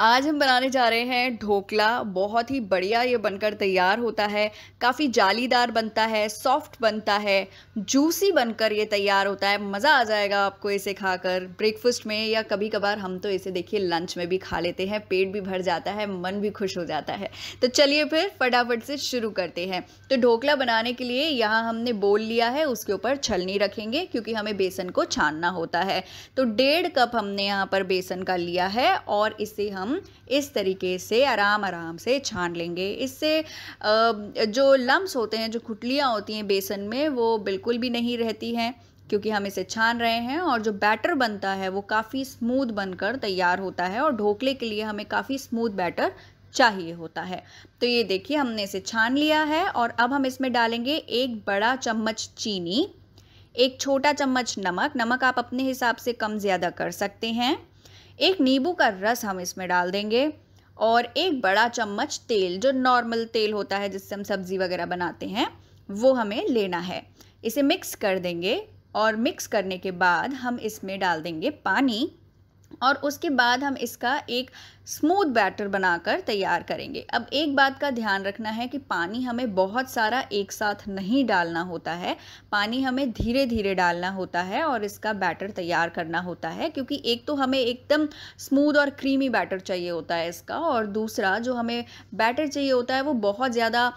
आज हम बनाने जा रहे हैं ढोकला बहुत ही बढ़िया ये बनकर तैयार होता है काफ़ी जालीदार बनता है सॉफ्ट बनता है जूसी बनकर ये तैयार होता है मज़ा आ जाएगा आपको इसे खाकर ब्रेकफास्ट में या कभी कभार हम तो इसे देखिए लंच में भी खा लेते हैं पेट भी भर जाता है मन भी खुश हो जाता है तो चलिए फिर फटाफट से शुरू करते हैं तो ढोकला बनाने के लिए यहाँ हमने बोल लिया है उसके ऊपर छलनी रखेंगे क्योंकि हमें बेसन को छानना होता है तो डेढ़ कप हमने यहाँ पर बेसन का लिया है और इसे हम हम इस तरीके से आराम आराम से छान लेंगे इससे जो लम्स होते हैं जो खुटलियाँ होती हैं बेसन में वो बिल्कुल भी नहीं रहती हैं क्योंकि हम इसे छान रहे हैं और जो बैटर बनता है वो काफ़ी स्मूथ बनकर तैयार होता है और ढोकले के लिए हमें काफ़ी स्मूथ बैटर चाहिए होता है तो ये देखिए हमने इसे छान लिया है और अब हम इसमें डालेंगे एक बड़ा चम्मच चीनी एक छोटा चम्मच नमक नमक आप अपने हिसाब से कम ज़्यादा कर सकते हैं एक नींबू का रस हम इसमें डाल देंगे और एक बड़ा चम्मच तेल जो नॉर्मल तेल होता है जिससे हम सब्ज़ी वगैरह बनाते हैं वो हमें लेना है इसे मिक्स कर देंगे और मिक्स करने के बाद हम इसमें डाल देंगे पानी और उसके बाद हम इसका एक स्मूथ बैटर बनाकर तैयार करेंगे अब एक बात का ध्यान रखना है कि पानी हमें बहुत सारा एक साथ नहीं डालना होता है पानी हमें धीरे धीरे डालना होता है और इसका बैटर तैयार करना होता है क्योंकि एक तो हमें एकदम स्मूथ और क्रीमी बैटर चाहिए होता है इसका और दूसरा जो हमें बैटर चाहिए होता है वो बहुत ज़्यादा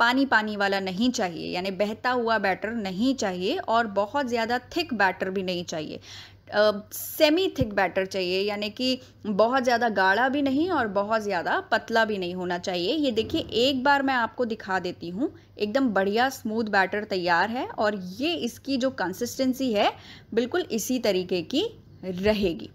पानी पानी वाला नहीं चाहिए यानी बहता हुआ बैटर नहीं चाहिए और बहुत ज़्यादा थिक बैटर भी नहीं चाहिए सेमी थिक बैटर चाहिए यानी कि बहुत ज़्यादा गाढ़ा भी नहीं और बहुत ज़्यादा पतला भी नहीं होना चाहिए ये देखिए एक बार मैं आपको दिखा देती हूँ एकदम बढ़िया स्मूथ बैटर तैयार है और ये इसकी जो कंसिस्टेंसी है बिल्कुल इसी तरीके की रहेगी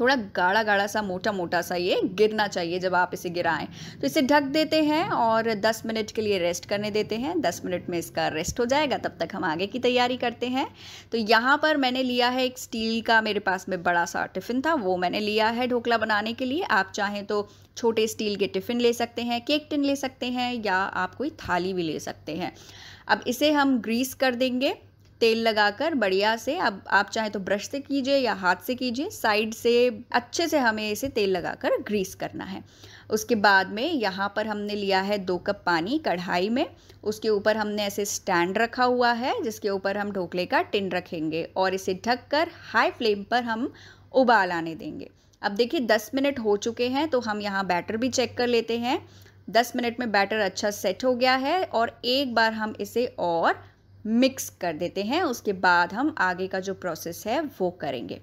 थोड़ा गाढ़ा गाढ़ा सा मोटा मोटा सा ये गिरना चाहिए जब आप इसे गिराएं तो इसे ढक देते हैं और 10 मिनट के लिए रेस्ट करने देते हैं 10 मिनट में इसका रेस्ट हो जाएगा तब तक हम आगे की तैयारी करते हैं तो यहाँ पर मैंने लिया है एक स्टील का मेरे पास में बड़ा सा टिफ़िन था वो मैंने लिया है ढोकला बनाने के लिए आप चाहें तो छोटे स्टील के टिफ़िन ले सकते हैं केक टिन ले सकते हैं या आप कोई थाली भी ले सकते हैं अब इसे हम ग्रीस कर देंगे तेल लगाकर बढ़िया से अब आप चाहे तो ब्रश से कीजिए या हाथ से कीजिए साइड से अच्छे से हमें इसे तेल लगाकर ग्रीस करना है उसके बाद में यहाँ पर हमने लिया है दो कप पानी कढ़ाई में उसके ऊपर हमने ऐसे स्टैंड रखा हुआ है जिसके ऊपर हम ढोकले का टिन रखेंगे और इसे ढक कर हाई फ्लेम पर हम उबाल आने देंगे अब देखिए दस मिनट हो चुके हैं तो हम यहाँ बैटर भी चेक कर लेते हैं दस मिनट में बैटर अच्छा सेट हो गया है और एक बार हम इसे और मिक्स कर देते हैं उसके बाद हम आगे का जो प्रोसेस है वो करेंगे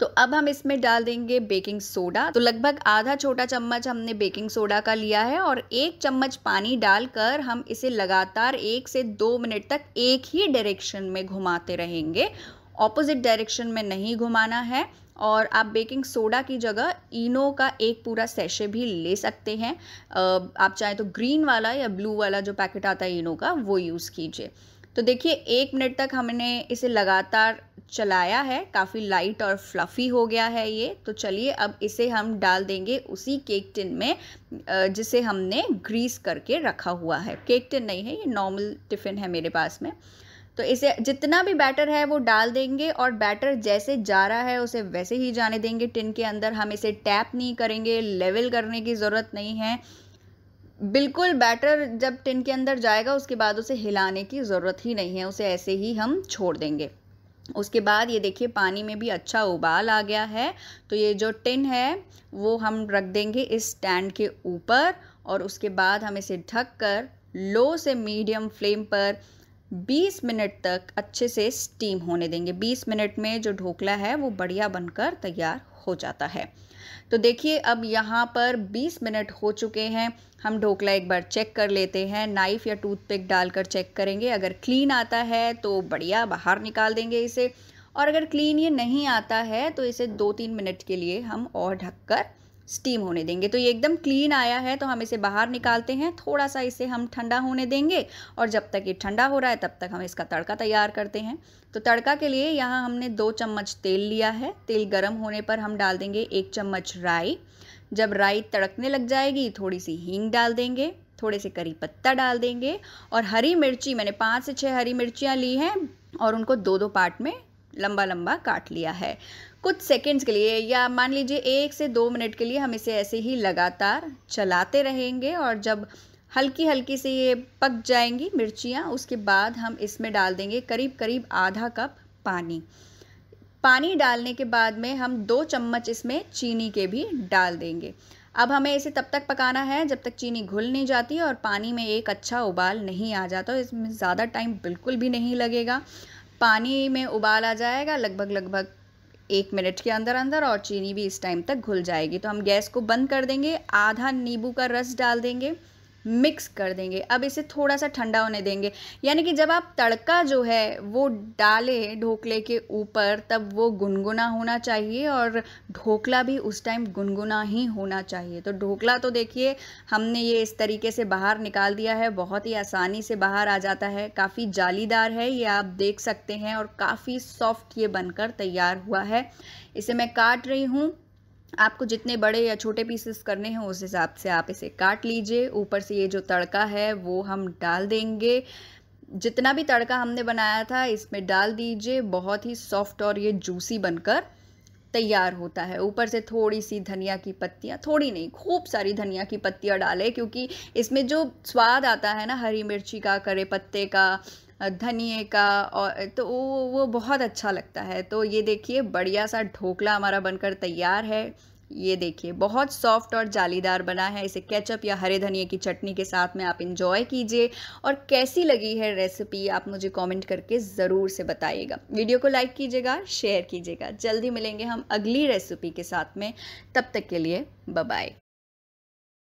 तो अब हम इसमें डाल देंगे बेकिंग सोडा तो लगभग आधा छोटा चम्मच हमने बेकिंग सोडा का लिया है और एक चम्मच पानी डालकर हम इसे लगातार एक से दो मिनट तक एक ही डायरेक्शन में घुमाते रहेंगे ऑपोजिट डायरेक्शन में नहीं घुमाना है और आप बेकिंग सोडा की जगह इनो का एक पूरा सेशे भी ले सकते हैं आप चाहे तो ग्रीन वाला या ब्लू वाला जो पैकेट आता है इनो का वो यूज़ कीजिए तो देखिए एक मिनट तक हमने इसे लगातार चलाया है काफ़ी लाइट और फ्लफ़ी हो गया है ये तो चलिए अब इसे हम डाल देंगे उसी केक टिन में जिसे हमने ग्रीस करके रखा हुआ है केक टिन नहीं है ये नॉर्मल टिफ़िन है मेरे पास में तो इसे जितना भी बैटर है वो डाल देंगे और बैटर जैसे जा रहा है उसे वैसे ही जाने देंगे टिन के अंदर हम इसे टैप नहीं करेंगे लेवल करने की ज़रूरत नहीं है बिल्कुल बैटर जब टिन के अंदर जाएगा उसके बाद उसे हिलाने की ज़रूरत ही नहीं है उसे ऐसे ही हम छोड़ देंगे उसके बाद ये देखिए पानी में भी अच्छा उबाल आ गया है तो ये जो टिन है वो हम रख देंगे इस स्टैंड के ऊपर और उसके बाद हम इसे ढक कर लो से मीडियम फ्लेम पर 20 मिनट तक अच्छे से स्टीम होने देंगे 20 मिनट में जो ढोकला है वो बढ़िया बनकर तैयार हो जाता है तो देखिए अब यहाँ पर 20 मिनट हो चुके हैं हम ढोकला एक बार चेक कर लेते हैं नाइफ़ या टूथपिक डालकर चेक करेंगे अगर क्लीन आता है तो बढ़िया बाहर निकाल देंगे इसे और अगर क्लीन ये नहीं आता है तो इसे दो तीन मिनट के लिए हम और ढककर स्टीम होने देंगे तो ये एकदम क्लीन आया है तो हम इसे बाहर निकालते हैं थोड़ा सा इसे हम ठंडा होने देंगे और जब तक ये ठंडा हो रहा है तब तक हम इसका तड़का तैयार करते हैं तो तड़का के लिए यहाँ हमने दो चम्मच तेल लिया है तेल गर्म होने पर हम डाल देंगे एक चम्मच राई जब राई तड़कने लग जाएगी थोड़ी सी हींग डाल देंगे थोड़े से करी पत्ता डाल देंगे और हरी मिर्ची मैंने पाँच से छः हरी मिर्चियाँ ली हैं और उनको दो दो पार्ट में लंबा लंबा काट लिया है कुछ सेकंड्स के लिए या मान लीजिए एक से दो मिनट के लिए हम इसे ऐसे ही लगातार चलाते रहेंगे और जब हल्की हल्की से ये पक जाएंगी मिर्चियाँ उसके बाद हम इसमें डाल देंगे करीब करीब आधा कप पानी पानी डालने के बाद में हम दो चम्मच इसमें चीनी के भी डाल देंगे अब हमें इसे तब तक पकाना है जब तक चीनी घुल नहीं जाती और पानी में एक अच्छा उबाल नहीं आ जाता इसमें ज़्यादा टाइम बिल्कुल भी नहीं लगेगा पानी में उबाल आ जाएगा लगभग लगभग एक मिनट के अंदर अंदर और चीनी भी इस टाइम तक घुल जाएगी तो हम गैस को बंद कर देंगे आधा नींबू का रस डाल देंगे मिक्स कर देंगे अब इसे थोड़ा सा ठंडा होने देंगे यानी कि जब आप तड़का जो है वो डालें ढोकले के ऊपर तब वो गुनगुना होना चाहिए और ढोकला भी उस टाइम गुनगुना ही होना चाहिए तो ढोकला तो देखिए हमने ये इस तरीके से बाहर निकाल दिया है बहुत ही आसानी से बाहर आ जाता है काफ़ी जालीदार है ये आप देख सकते हैं और काफ़ी सॉफ्ट ये बनकर तैयार हुआ है इसे मैं काट रही हूँ आपको जितने बड़े या छोटे पीसेस करने हैं उस हिसाब से आप इसे काट लीजिए ऊपर से ये जो तड़का है वो हम डाल देंगे जितना भी तड़का हमने बनाया था इसमें डाल दीजिए बहुत ही सॉफ्ट और ये जूसी बनकर तैयार होता है ऊपर से थोड़ी सी धनिया की पत्तियाँ थोड़ी नहीं खूब सारी धनिया की पत्तियाँ डालें क्योंकि इसमें जो स्वाद आता है ना हरी मिर्ची का करे पत्ते का धनिए का और तो वो वो बहुत अच्छा लगता है तो ये देखिए बढ़िया सा ढोकला हमारा बनकर तैयार है ये देखिए बहुत सॉफ्ट और जालीदार बना है इसे केचप या हरे धनिए की चटनी के साथ में आप इंजॉय कीजिए और कैसी लगी है रेसिपी आप मुझे कमेंट करके ज़रूर से बताइएगा वीडियो को लाइक कीजिएगा शेयर कीजिएगा जल्दी मिलेंगे हम अगली रेसिपी के साथ में तब तक के लिए बाय